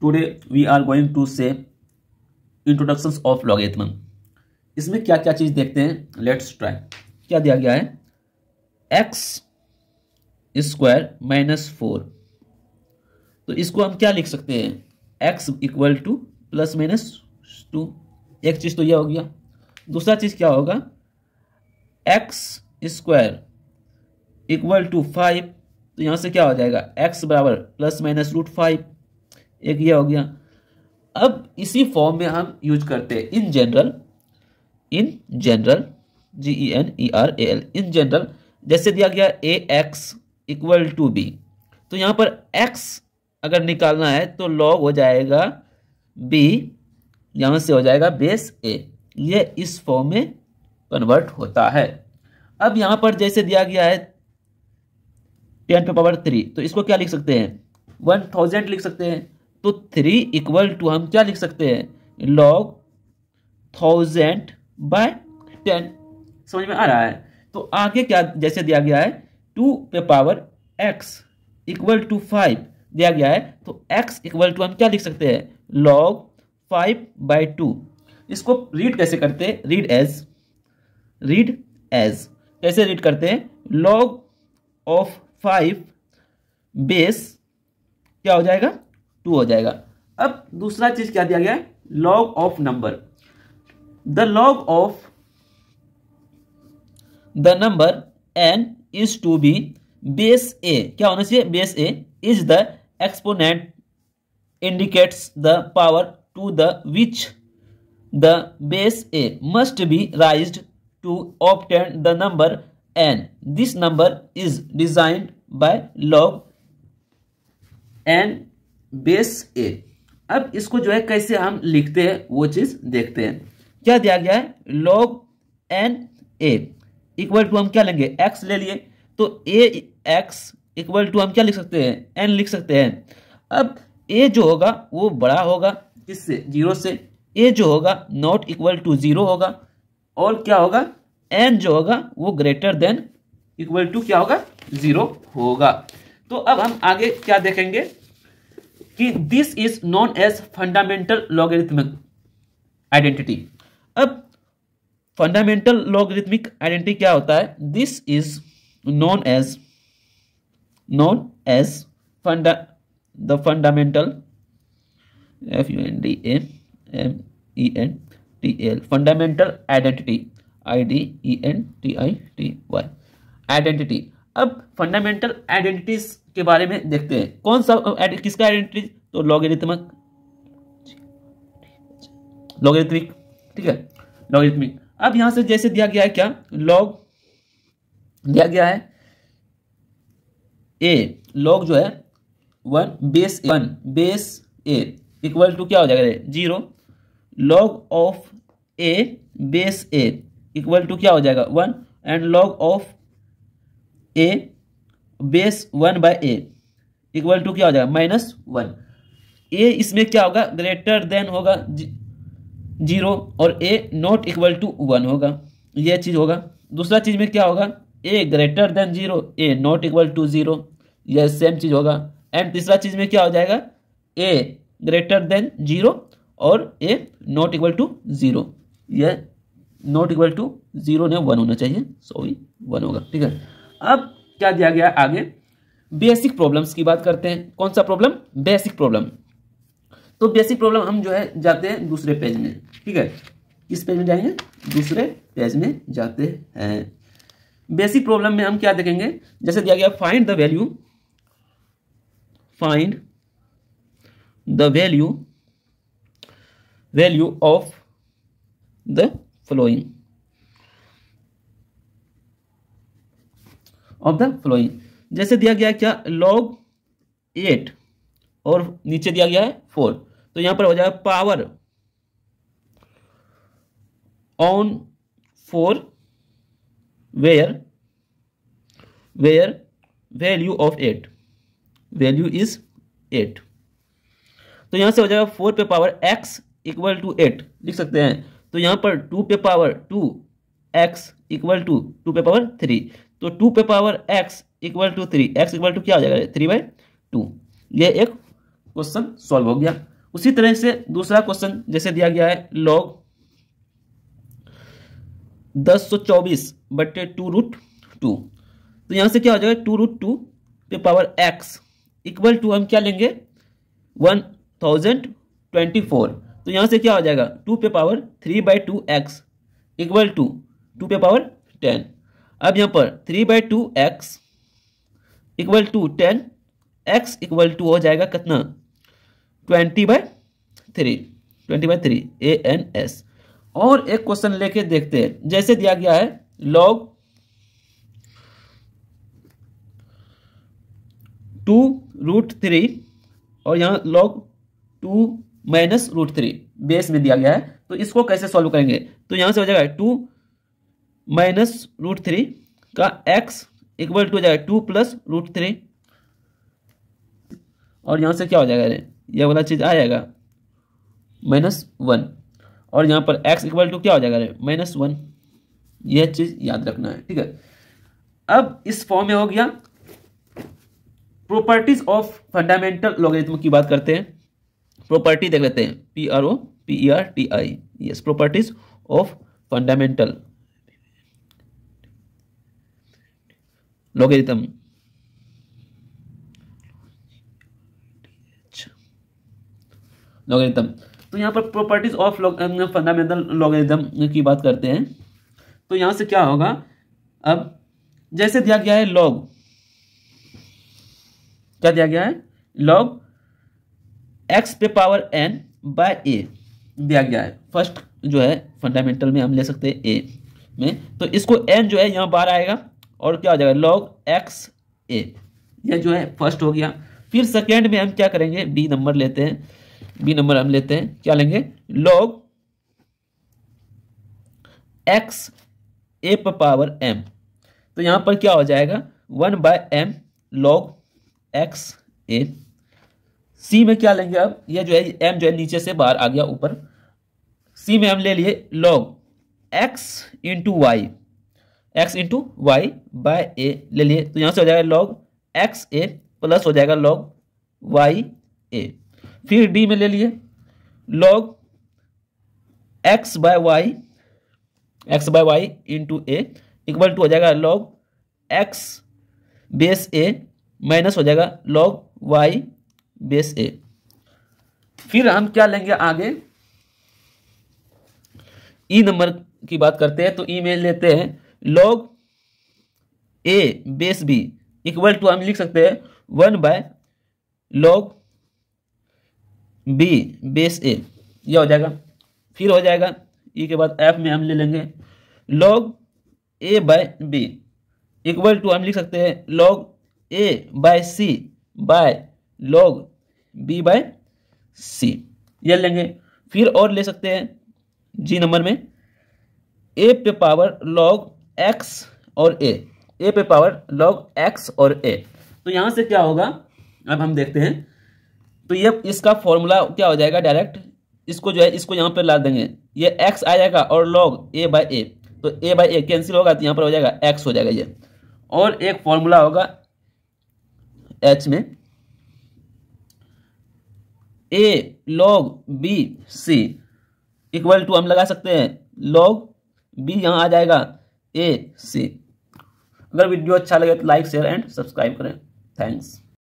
today we are going to see introduction of logarithm इसमें क्या क्या चीज़ देखते हैं लेट्स ट्राई क्या दिया गया है एक्स स्क्वायर माइनस फोर तो इसको हम क्या लिख सकते हैं X equal to plus minus two एक चीज़ तो यह हो गया दूसरा चीज़ क्या होगा X square equal to five तो यहाँ से क्या हो जाएगा एक्स बराबर प्लस माइनस रूट फाइव एक ये हो गया अब इसी फॉर्म में हम यूज करते हैं in general in general G E N E R A L in general जैसे दिया गया A X equal to B तो यहाँ पर एक्स अगर निकालना है तो लॉग हो जाएगा बी यहाँ से हो जाएगा बेस ए ये इस फॉर्म में कन्वर्ट होता है अब यहाँ पर जैसे दिया गया है टेन पे पावर थ्री तो इसको क्या लिख सकते हैं वन थाउजेंड लिख सकते हैं तो थ्री इक्वल टू हम क्या लिख सकते हैं लॉग थाउजेंड बाय टेन समझ में आ रहा है तो आगे क्या जैसे दिया गया है टू पे power x equal to five दिया गया है तो एक्स इक्वल टू हम क्या लिख सकते हैं लॉग फाइव बाई टू इसको रीड कैसे करते हैं रीड एज रीड एज कैसे रीड करते हैं लॉग ऑफ फाइव बेस क्या हो जाएगा टू हो जाएगा अब दूसरा चीज क्या दिया गया है log of number the log of the number N is to be base A क्या होना चाहिए base A is the exponent indicates the power to the which the base A must be raise to obtain the number N this number is designed by log N base A अब इसको जो है कैसे हम लिखते हैं वो चीज देखते हैं क्या दिया गया है log n a equal to हम क्या लेंगे एक्स ले लिए तो ए एक्स इक्वल टू हम क्या लिख सकते हैं एन लिख सकते हैं अब ए जो होगा वो बड़ा होगा किससे जीरो से ए जो होगा नॉट इक्वल टू जीरो होगा और क्या होगा एन जो होगा वो ग्रेटर देन इक्वल टू क्या होगा जीरो होगा तो अब हम आगे क्या देखेंगे कि this is known as fundamental logarithmic identity अब फंडामेंटल लॉगरिथमिक आइडेंटिटी क्या होता है this is known as known as funda the fundamental F U N D M E N T L fundamental identity I D E N T I T Y identity अब fundamental identities के बारे में देखते हैं कौन सा किसका identity तो लॉगरिथमक लॉगरिथमिक ठीक है लॉगरिथमिक अब यहां से जैसे दिया गया है क्या लॉग दिया गया है ए लॉग जो है one base a one base a equal to क्या हो जाएगा zero log of a base a equal to क्या हो जाएगा one and log of a base one by a equal to क्या हो जाएगा माइनस वन ए इसमें क्या होगा ग्रेटर देन होगा जीरो और a not equal to one होगा यह चीज़ होगा दूसरा चीज़ में क्या होगा a greater than zero a not equal to zero यह सेम चीज़ होगा एंड तीसरा चीज़ में क्या हो जाएगा ए ग्रेटर देन जीरो और a not equal to zero not equal to zero ने वन होना चाहिए सॉरी वन होगा ठीक है अब क्या दिया गया आगे बेसिक प्रॉब्लम्स की बात करते हैं कौन सा प्रॉब्लम बेसिक प्रॉब्लम तो बेसिक प्रॉब्लम हम जो है जाते हैं दूसरे पेज में ठीक है किस पेज में जाएंगे दूसरे पेज में जाते हैं बेसिक प्रॉब्लम में हम क्या देखेंगे जैसे दिया गया find the value find the value value of the following of the following जैसे दिया गया क्या लॉग एट और नीचे दिया गया है फोर तो यहां पर हो जाएगा power on four where where value of eight value is eight तो यहां से हो जाएगा फोर पे power x equal to eight लिख सकते हैं तो यहां पर टू पे power two x equal to two पे पावर थ्री तो टू पे power x equal to three x equal to क्या हो जाएगा थ्री बाई टू ये एक क्वेश्चन सॉल्व हो गया उसी तरह से दूसरा क्वेश्चन जैसे दिया गया है लॉग दस सौ चौबीस बटे टू रूट टू तो यहाँ से क्या हो जाएगा टू रूट टू पे पावर एक्स इक्वल टू हम क्या लेंगे वन थाउजेंड ट्वेंटी फोर तो यहाँ से क्या हो जाएगा टू पे power three by two x equal to two पे पावर टेन अब यहां पर three by two x equal to ten x equal to हो जाएगा कितना twenty by three twenty by three A N S और एक क्वेश्चन लेके देखते हैं जैसे दिया गया है लॉग टू रूट थ्री और यहां log two minus root three base में दिया गया है तो इसको कैसे सॉल्व करेंगे तो यहां से हो जाएगा टू माइनस रूट थ्री का एक्स इक्वल टू हो जाएगा टू प्लस रूट थ्री और यहाँ से क्या हो जाएगा अरे यह वाला चीज़ आ जाएगा माइनस वन और यहाँ पर एक्स इक्वल टू क्या हो जाएगा अरे माइनस वन यह चीज़ याद रखना है ठीक है अब इस फॉर्म में हो गया प्रॉपर्टीज ऑफ फंडामेंटल लॉगरिथम की बात करते हैं प्रॉपर्टी देख लेते हैं P R O P E R T I S properties of fundamental logarithm logarithm तो यहाँ पर प्रॉपर्टीज ऑफ फंडामेंटल लॉगरिथम की बात करते हैं तो यहां से क्या होगा अब जैसे दिया गया है लॉग क्या दिया गया है लॉग एक्स पे पावर एन बाय ए दिया गया है फर्स्ट जो है फंडामेंटल में हम ले सकते हैं ए में तो इसको एन जो है यहां बार आएगा और क्या हो जाएगा लॉग एक्स ए यह जो है फर्स्ट हो गया फिर सेकेंड में हम क्या करेंगे बी नंबर लेते हैं बी नंबर हम लेते हैं क्या लेंगे लॉग एक्स ए पर पावर एम तो यहां पर क्या हो जाएगा one by m log x a c में क्या लेंगे अब यह जो है एम जो है नीचे से बाहर आ गया ऊपर सी में हम ले लिए log x into y x into y by a ले लिए तो यहाँ से हो जाएगा लॉग एक्स ए प्लस हो जाएगा लॉग वाई ए फिर डी में ले लिए log x by y x by y into a equal to हो जाएगा log x base a minus हो जाएगा लॉग वाई बेस ए फिर हम क्या लेंगे आगे ई e नंबर की बात करते हैं तो ई e में लेते हैं log a base b equal to हम लिख सकते हैं one by log b base a यह हो जाएगा फिर हो जाएगा ई e के बाद एफ में हम ले लेंगे log a by b equal to हम लिख सकते हैं log a by c by log b by c यह लेंगे फिर और ले सकते हैं जी नंबर में ए पे पावर लॉग एक्स और ए ए पे पावर लॉग एक्स और ए तो यहां से क्या होगा अब हम देखते हैं तो ये इसका फॉर्मूला क्या हो जाएगा डायरेक्ट इसको जो है इसको यहां पर ला देंगे ये एक्स आ जाएगा और लॉग ए बाई ए तो ए बाई ए कैंसिल होगा तो यहां पर हो जाएगा एक्स हो जाएगा ये और एक फॉर्मूला होगा एच में a log b c equal to हम लगा सकते हैं लॉग बी यहाँ आ जाएगा ए सी अगर वीडियो अच्छा लगे तो लाइक शेयर एंड सब्सक्राइब करें थैंक्स